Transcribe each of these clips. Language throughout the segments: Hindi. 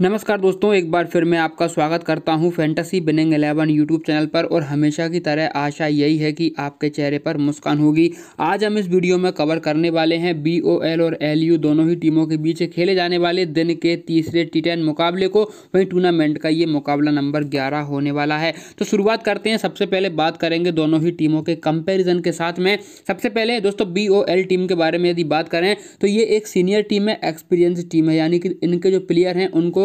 नमस्कार दोस्तों एक बार फिर मैं आपका स्वागत करता हूं fantasy winning eleven YouTube channel पर और हमेशा की तरह आशा यही है कि आपके चेहरे पर मुस्कान होगी आज हम इस वीडियो में कवर करने वाले हैं बी ओ एल और एल यू दोनों ही टीमों के बीच खेले जाने वाले दिन के तीसरे टी टेन मुकाबले को वहीं टूर्नामेंट का ये मुकाबला नंबर ग्यारह होने वाला है तो शुरुआत करते हैं सबसे पहले बात करेंगे दोनों ही टीमों के कंपेरिजन के साथ में सबसे पहले दोस्तों बी ओ एल टीम के बारे में यदि बात करें तो ये एक सीनियर टीम है एक्सपीरियंस टीम है यानी कि इनके जो प्लेयर हैं उनको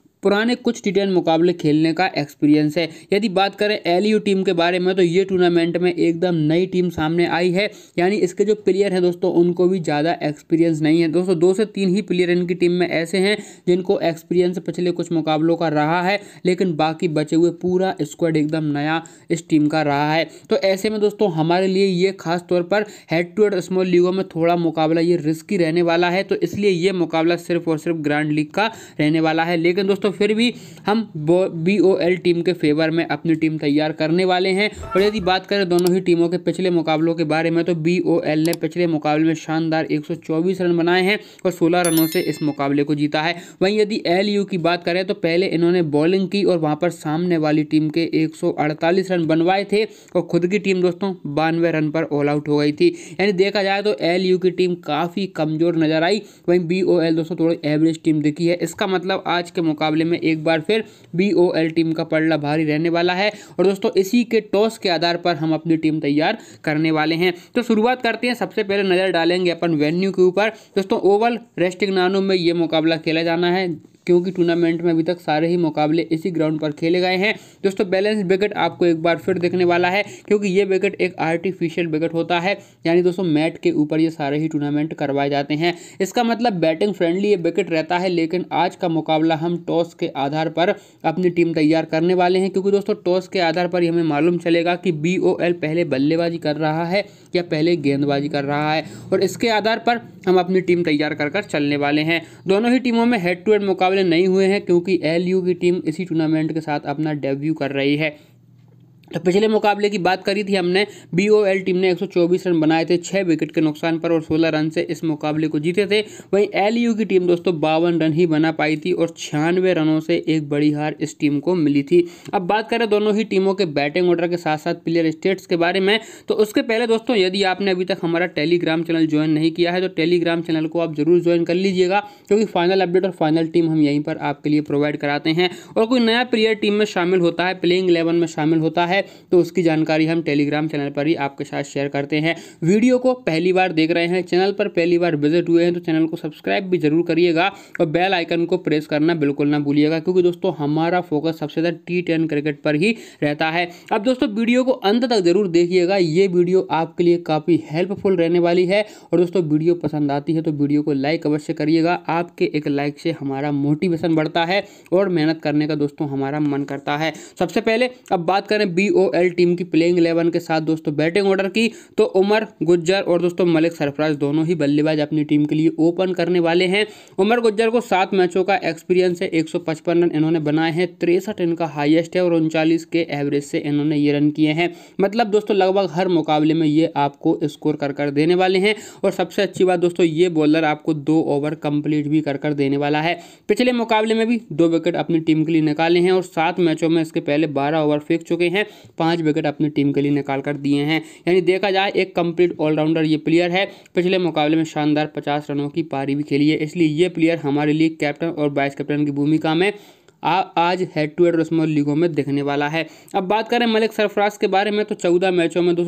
पुराने कुछ टी मुकाबले खेलने का एक्सपीरियंस है यदि बात करें एल टीम e के बारे में तो ये टूर्नामेंट में एकदम नई टीम सामने आई है यानी इसके जो प्लेयर हैं दोस्तों उनको भी ज़्यादा एक्सपीरियंस नहीं है दोस्तों दो से तीन ही प्लेयर इनकी टीम में ऐसे हैं जिनको एक्सपीरियंस पिछले कुछ मुकाबलों का रहा है लेकिन बाकी बचे हुए पूरा स्क्वाड एकदम नया इस टीम का रहा है तो ऐसे में दोस्तों हमारे लिए ये खास तौर पर हेड टू हेड स्मॉल लीगों में थोड़ा मुकाबला ये रिस्की रहने वाला है तो इसलिए ये मुकाबला सिर्फ और सिर्फ ग्रांड लीग का रहने वाला है लेकिन दोस्तों फिर भी हम बी ओ एल टीम के फेवर में अपनी टीम तैयार करने वाले हैं और यदि बात करें दोनों ही टीमों के पिछले मुकाबलों के बारे में तो बी ओ एल ने पिछले मुकाबले में शानदार 124 रन बनाए हैं और 16 रनों से इस मुकाबले को जीता है वहीं यदि एल यू की बात करें तो पहले इन्होंने बॉलिंग की और वहाँ पर सामने वाली टीम के अड़तालीस रन बनवाए थे और खुद की टीम दोस्तों बानवे रन पर ऑल आउट हो गई थी यानी देखा जाए तो एल यू की टीम काफ़ी कमज़ोर नजर आई वहीं बी ओ एल दोस्तों थोड़ी एवरेज टीम दिखी है इसका मतलब आज के मुकाबले मुकाबले में एक बार फिर बी टीम का पड़ला भारी रहने वाला है और दोस्तों इसी के टॉस के आधार पर हम अपनी टीम तैयार करने वाले हैं तो शुरुआत करते हैं सबसे पहले नज़र डालेंगे अपन वेन्यू के ऊपर दोस्तों ओवल रेस्टिंग नानो में ये मुकाबला खेला जाना है क्योंकि टूर्नामेंट में अभी तक सारे ही मुकाबले इसी ग्राउंड पर खेले गए हैं दोस्तों बैलेंस विकेट आपको एक बार फिर देखने वाला है क्योंकि ये विकेट एक आर्टिफिशियल विकेट होता है यानी दोस्तों मैट के ऊपर ये सारे ही टूर्नामेंट करवाए जाते हैं इसका मतलब बैटिंग फ्रेंडली ये विकेट रहता है लेकिन आज का मुकाबला हम टॉस के आधार पर अपनी टीम तैयार करने वाले हैं क्योंकि दोस्तों टॉस के आधार पर हमें मालूम चलेगा कि बी पहले बल्लेबाजी कर रहा है या पहले गेंदबाजी कर रहा है और इसके आधार पर हम अपनी टीम तैयार कर कर चलने वाले हैं दोनों ही टीमों में हेड टू हेड मुकाबला मुकाबले नहीं हुए हैं क्योंकि एल की टीम इसी टूर्नामेंट के साथ अपना डेब्यू कर रही है तो पिछले मुकाबले की बात करी थी हमने बी टीम ने 124 रन बनाए थे छः विकेट के नुकसान पर और 16 रन से इस मुकाबले को जीते थे वहीं एल की टीम दोस्तों बावन रन ही बना पाई थी और छियानवे रनों से एक बड़ी हार इस टीम को मिली थी अब बात करें दोनों ही टीमों के बैटिंग ऑर्डर के साथ साथ प्लेयर स्टेट्स के बारे में तो उसके पहले दोस्तों यदि आपने अभी तक हमारा टेलीग्राम चैनल ज्वाइन नहीं किया है तो टेलीग्राम चैनल को आप जरूर ज्वाइन कर लीजिएगा क्योंकि फाइनल अपडेट और फाइनल टीम हम यहीं पर आपके लिए प्रोवाइड कराते हैं और कोई नया प्लेयर टीम में शामिल होता है प्लेइंग इलेवन में शामिल होता है है तो उसकी जानकारी हम टेलीग्राम चैनल पर ही आपके साथ शेयर करते हैं वीडियो को पहली बार देख रहे हैं चैनल पर पहली बार विजिट हुए हैं तो चैनल को सब्सक्राइब भी जरूर करिएगा और बेल आइकन को प्रेस करना बिल्कुल ना भूलिएगा क्योंकि दोस्तों हमारा फोकस सबसे ज़्यादा टी टेन क्रिकेट पर ही रहता है अब दोस्तों वीडियो को अंत तक जरूर देखिएगा ये वीडियो आपके लिए काफ़ी हेल्पफुल रहने वाली है और दोस्तों वीडियो पसंद आती है तो वीडियो को लाइक अवश्य करिएगा आपके एक लाइक से हमारा मोटिवेशन बढ़ता है और मेहनत करने का दोस्तों हमारा मन करता है सबसे पहले अब बात करें बी टीओएल टीम की प्लेइंग इलेवन के साथ दोस्तों बैटिंग ऑर्डर की तो उमर गुज्जर और दोस्तों मलिक सरफराज दोनों ही बल्लेबाज अपनी टीम के लिए ओपन करने वाले हैं उमर गुज्जर को सात मैचों का एक्सपीरियंस है एक रन इन्होंने बनाए हैं तिरसठ इनका हाइएस्ट है और उनचालीस के एवरेज से इन्होंने ये रन किए हैं मतलब दोस्तों लगभग हर मुकाबले में ये आपको स्कोर कर कर देने वाले हैं और सबसे अच्छी बात दोस्तों ये बॉलर आपको दो ओवर कंप्लीट भी कर कर देने वाला है पिछले मुकाबले में भी दो विकेट अपनी टीम के लिए निकाले हैं और सात मैचों में इसके पहले बारह ओवर फेंक चुके हैं पाँच विकेट अपनी टीम के लिए निकाल कर दिए हैं यानी देखा जाए एक कम्प्लीट ऑलराउंडर ये प्लेयर है पिछले मुकाबले में शानदार पचास रनों की पारी भी खेली है इसलिए ये प्लेयर हमारे लिए कैप्टन और वाइस कैप्टन की भूमिका में आ, आज हेड टू हेड रस्मो लीगों में देखने वाला है अब बात करें मलिक सरफराज के बारे में तो चौदह मैचों में दो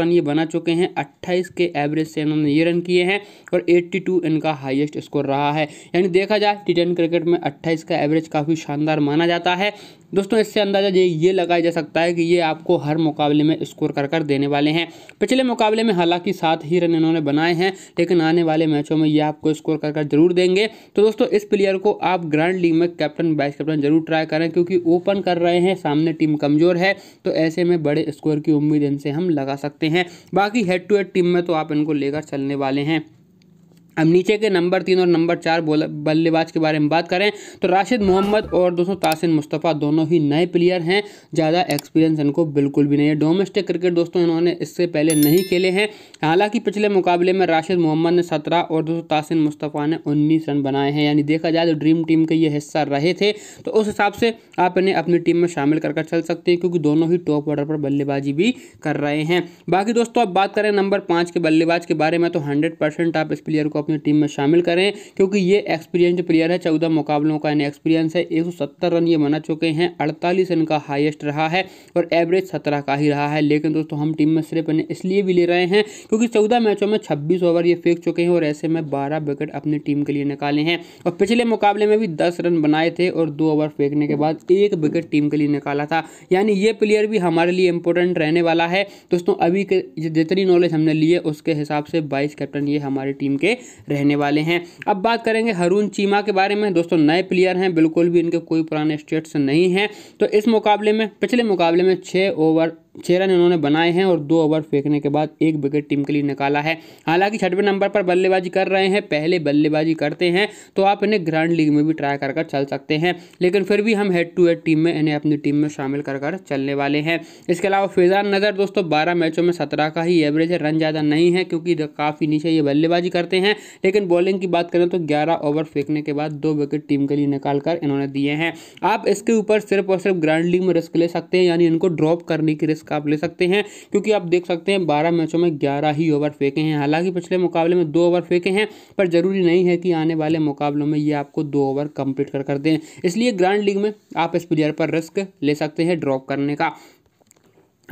रन ये बना चुके हैं अट्ठाईस के एवरेज से इन्होंने ये रन किए हैं और एट्टी इनका हाइएस्ट स्कोर रहा है यानी देखा जाए टी क्रिकेट में अट्ठाईस का एवरेज काफ़ी शानदार माना जाता है दोस्तों इससे अंदाज़ा ये ये लगाया जा सकता है कि ये आपको हर मुकाबले में स्कोर कर कर देने वाले हैं पिछले मुकाबले में हालांकि सात ही रन इन्होंने बनाए हैं लेकिन आने वाले मैचों में ये आपको स्कोर कर कर जरूर देंगे तो दोस्तों इस प्लेयर को आप ग्रैंड लीग में कैप्टन वाइस कैप्टन बैट्समैन जरूर ट्राई करें क्योंकि ओपन कर रहे हैं सामने टीम कमज़ोर है तो ऐसे में बड़े स्कोर की उम्मीद इनसे हम लगा सकते हैं बाकी हेड टू हेड टीम में तो आप इनको लेकर चलने वाले हैं अब नीचे के नंबर तीन और नंबर चार बल्लेबाज के बारे में बात करें तो राशिद मोहम्मद और दोस्तों तासिन मुस्तफ़ा दोनों ही नए प्लेयर हैं ज़्यादा एक्सपीरियंस इनको बिल्कुल भी नहीं है डोमेस्टिक क्रिकेट दोस्तों इन्होंने इससे पहले नहीं खेले हैं हालांकि पिछले मुकाबले में राशिद मोहम्मद ने सत्रह और दोस्तों तासिन मुस्तफ़ा ने उन्नीस रन बनाए हैं यानी देखा जाए तो ड्रीम टीम के ये हिस्सा रहे थे तो उस हिसाब से आप इन्हें अपनी टीम में शामिल कर चल सकते हैं क्योंकि दोनों ही टॉप ऑर्डर पर बल्लेबाजी भी कर रहे हैं बाकी दोस्तों अब बात करें नंबर पाँच के बल्लेबाज के बारे में तो हंड्रेड आप इस प्लेयर को अपनी टीम में शामिल करें क्योंकि ये एक्सपीरियंस प्लेयर है चौदह मुकाबलों का इन्हें एक्सपीरियंस है एक रन ये बना चुके हैं अड़तालीस रन का हाइस्ट रहा है और एवरेज सत्रह का ही रहा है लेकिन दोस्तों हम टीम में सिर्फ इन्हें इसलिए भी ले रहे हैं क्योंकि चौदह मैचों में छब्बीस ओवर ये फेंक चुके हैं और ऐसे में बारह विकेट अपनी टीम के लिए निकाले हैं और पिछले मुकाबले में भी दस रन बनाए थे और दो ओवर फेंकने के बाद एक विकेट टीम के लिए निकाला था यानी ये प्लेयर भी हमारे लिए इंपॉर्टेंट रहने वाला है दोस्तों अभी के जितनी नॉलेज हमने ली है उसके हिसाब से बाईस कैप्टन ये हमारी टीम के रहने वाले हैं अब बात करेंगे हरुण चीमा के बारे में दोस्तों नए प्लेयर हैं बिल्कुल भी इनके कोई पुराने स्टेट्स नहीं हैं तो इस मुकाबले में पिछले मुकाबले में छः ओवर छः रन इन्होंने बनाए हैं और दो ओवर फेंकने के बाद एक विकेट टीम के लिए निकाला है हालांकि छठवें नंबर पर बल्लेबाजी कर रहे हैं पहले बल्लेबाजी करते हैं तो आप इन्हें ग्रैंड लीग में भी ट्राई कर कर चल सकते हैं लेकिन फिर भी हम हेड टू हेड टीम में इन्हें अपनी टीम में शामिल कर कर चलने वाले हैं इसके अलावा फैजान नज़र दोस्तों बारह मैचों में सत्रह का ही एवरेज है रन ज़्यादा नहीं है क्योंकि काफ़ी नीचे ये बल्लेबाजी करते हैं लेकिन बॉलिंग की बात करें तो ग्यारह ओवर फेंकने के बाद दो विकेट टीम के लिए निकाल कर इन्होंने दिए हैं आप इसके ऊपर सिर्फ और सिर्फ ग्रैंड लीग में रिस्क ले सकते हैं यानी इनको ड्रॉप करने की रिस्क रिस्क आप ले सकते हैं क्योंकि आप देख सकते हैं बारह मैचों में ग्यारह ही ओवर फेंके हैं हालांकि पिछले मुकाबले में दो ओवर फेंके हैं पर जरूरी नहीं है कि आने वाले मुकाबलों में ये आपको दो ओवर कंप्लीट कर कर दें इसलिए ग्रांड लीग में आप इस प्लेयर पर रिस्क ले सकते हैं ड्रॉप करने का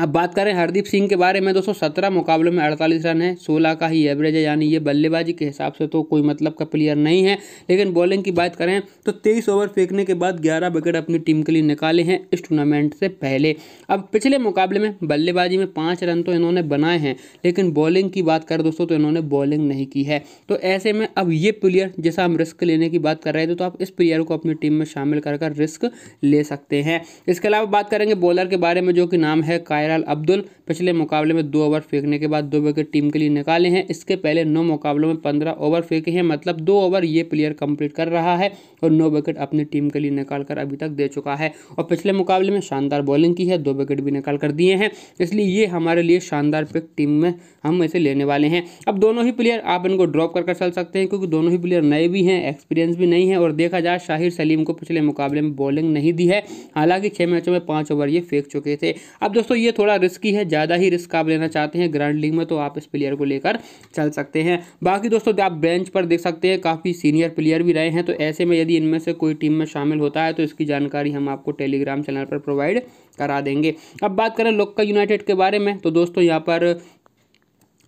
अब बात करें हरदीप सिंह के बारे में दोस्तों सत्रह मुकाबलों में अड़तालीस रन है सोलह का ही एवरेज है यानी ये बल्लेबाजी के हिसाब से तो कोई मतलब का प्लेयर नहीं है लेकिन बॉलिंग की बात करें तो तेईस ओवर फेंकने के बाद ग्यारह विकेट अपनी टीम के लिए निकाले हैं इस टूर्नामेंट से पहले अब पिछले मुकाबले में बल्लेबाजी में पाँच रन तो इन्होंने बनाए हैं लेकिन बॉलिंग की बात करें दोस्तों तो इन्होंने बॉलिंग नहीं की है तो ऐसे में अब ये प्लेयर जैसा हम रिस्क लेने की बात कर रहे थे तो आप इस प्लेयर को अपनी टीम में शामिल कर रिस्क ले सकते हैं इसके अलावा बात करेंगे बॉलर के बारे में जो कि नाम है काय सायराल अब्दुल पिछले मुकाबले में दो ओवर फेंकने के बाद दो विकेट टीम के लिए निकाले हैं इसके पहले नौ मुकाबलों में पंद्रह ओवर फेंके हैं मतलब दो ओवर ये प्लेयर कंप्लीट कर रहा है और नौ विकेट अपनी टीम के लिए निकाल कर अभी तक दे चुका है और पिछले मुकाबले में शानदार बॉलिंग की है दो विकेट भी निकाल कर दिए हैं इसलिए ये हमारे लिए शानदार पिक टीम में हम इसे लेने वाले हैं अब दोनों ही प्लेयर आप इनको ड्रॉप कर कर चल सकते हैं क्योंकि दोनों ही प्लेयर नए भी हैं एक्सपीरियंस भी नहीं है और देखा जाए शाहिर सलीम को पिछले मुकाबले में बॉलिंग नहीं दी है हालांकि छः मैचों में पाँच ओवर ये फेंक चुके थे अब दोस्तों ये थोड़ा रिस्की है ज़्यादा ही रिस्क आप लेना चाहते हैं ग्रैंड लीग में तो आप इस प्लेयर को लेकर चल सकते हैं बाकी दोस्तों आप बेंच पर देख सकते हैं काफ़ी सीनियर प्लेयर भी रहे हैं तो ऐसे में यदि इनमें से कोई टीम में शामिल होता है तो इसकी जानकारी हम आपको टेलीग्राम चैनल पर प्रोवाइड करा देंगे अब बात करें लोक्का यूनाइटेड के बारे में तो दोस्तों यहाँ पर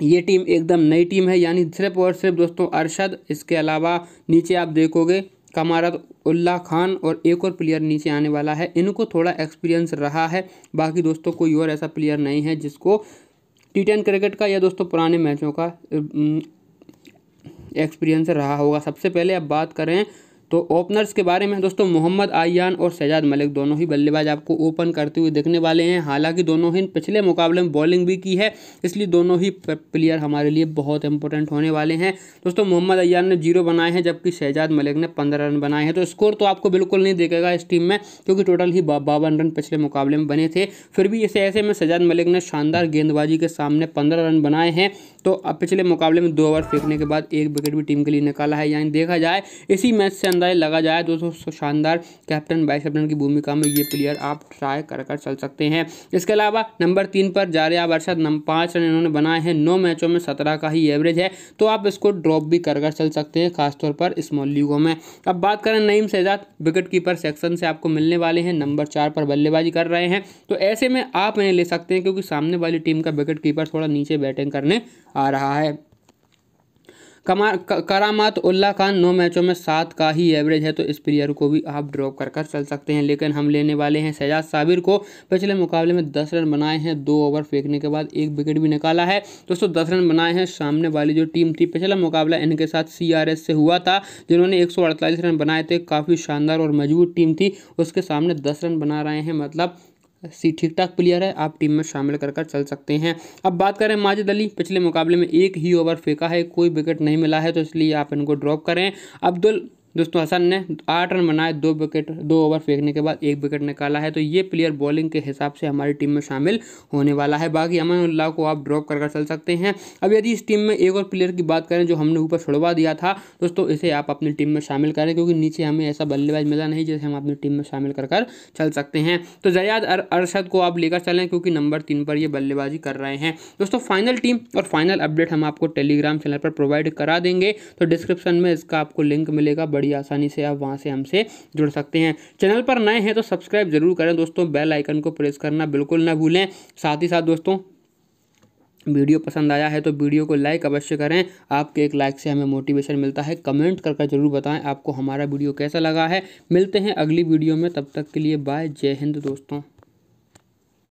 ये टीम एकदम नई टीम है यानी सिर्फ और सिर्फ दोस्तों अरशद इसके अलावा नीचे आप देखोगे कमारत उल्ला खान और एक और प्लेयर नीचे आने वाला है इनको थोड़ा एक्सपीरियंस रहा है बाकी दोस्तों कोई और ऐसा प्लेयर नहीं है जिसको टी टेन क्रिकेट का या दोस्तों पुराने मैचों का एक्सपीरियंस रहा होगा सबसे पहले अब बात करें तो ओपनर्स के बारे में दोस्तों मोहम्मद आयान और शहजाद मलिक दोनों ही बल्लेबाज आपको ओपन करते हुए देखने वाले हैं हालांकि दोनों ही पिछले मुकाबले में बॉलिंग भी की है इसलिए दोनों ही प्लेयर हमारे लिए बहुत इंपॉर्टेंट होने वाले हैं दोस्तों मोहम्मद अयान ने जीरो बनाए हैं जबकि शहजाद मलिक ने पंद्रह रन बनाए हैं तो स्कोर तो आपको बिल्कुल नहीं देखेगा इस टीम में क्योंकि टोटल ही बावन रन पिछले मुकाबले में बने थे फिर भी इसे ऐसे में शहजाद मलिक ने शानदार गेंदबाजी के सामने पंद्रह रन बनाए हैं तो अब पिछले मुकाबले में दो ओवर फेंकने के बाद एक विकेट भी टीम के लिए निकाला है यानी देखा जाए इसी मैच से शानदार लगा जाए दोस्तों शानदार कैप्टन वाइस कैप्टन की भूमिका में ये प्लेयर आप ट्राई कर कर चल सकते हैं इसके अलावा नंबर तीन पर जारिया अरशद पाँच रन इन्होंने बनाए हैं नौ मैचों में सत्रह का ही एवरेज है तो आप इसको ड्रॉप भी कर कर चल सकते हैं खासतौर पर स्मॉल लीगों में अब बात करें Naeem Shahzad wicket keeper section से आपको मिलने वाले हैं नंबर चार पर बल्लेबाजी कर रहे हैं तो ऐसे में आप इन्हें ले सकते हैं क्योंकि सामने वाली टीम का विकेट कीपर थोड़ा नीचे बैटिंग करने आ रहा है करामात उल्ला खान नौ मैचों में सात का ही एवरेज है तो इस प्लेयर को भी आप ड्रॉप कर कर चल सकते हैं लेकिन हम लेने वाले हैं शहजाद साबिर को पिछले मुकाबले में दस रन बनाए हैं दो ओवर फेंकने के बाद एक विकेट भी निकाला है दोस्तों दस रन बनाए हैं सामने वाली जो टीम थी पिछला मुकाबला इनके साथ सी से हुआ था जिन्होंने एक रन बनाए थे काफ़ी शानदार और मजबूत टीम थी उसके सामने दस रन बना रहे हैं मतलब सी ठीक ठाक प्लेयर है आप टीम में शामिल कर कर चल सकते हैं अब बात करें माजिद अली पिछले मुकाबले में एक ही ओवर फेंका है कोई विकेट नहीं मिला है तो इसलिए आप इनको ड्रॉप करें अब्दुल दोस्तों हसन ने आठ रन बनाए दो विकेट दो ओवर फेंकने के बाद एक विकेट निकाला है तो ये प्लेयर बॉलिंग के हिसाब से हमारी टीम में शामिल होने वाला है बाकी अमन उल्लाह को आप ड्रॉप कर कर चल सकते हैं अब यदि इस टीम में एक और प्लेयर की बात करें जो हमने ऊपर छुड़वा दिया था दोस्तों इसे आप अपनी टीम में शामिल करें क्योंकि नीचे हमें ऐसा बल्लेबाज मिला नहीं जिसे हम अपनी टीम में शामिल कर कर चल सकते हैं तो जयाद अरशद को आप लेकर चलें क्योंकि नंबर तीन पर ये बल्लेबाजी कर रहे हैं दोस्तों फाइनल टीम और फाइनल अपडेट हम आपको टेलीग्राम चैनल पर प्रोवाइड करा देंगे तो डिस्क्रिप्शन में इसका आपको लिंक मिलेगा बड़ी आसानी से आप वहाँ से हमसे जुड़ सकते हैं चैनल पर नए हैं तो सब्सक्राइब जरूर करें दोस्तों बेल आइकन को प्रेस करना बिल्कुल ना भूलें साथ ही साथ दोस्तों वीडियो पसंद आया है तो वीडियो को लाइक अवश्य करें आपके एक लाइक से हमें मोटिवेशन मिलता है कमेंट करके कर जरूर बताएं आपको हमारा वीडियो कैसा लगा है मिलते हैं अगली वीडियो में तब तक के लिए बाय जय हिंद दोस्तों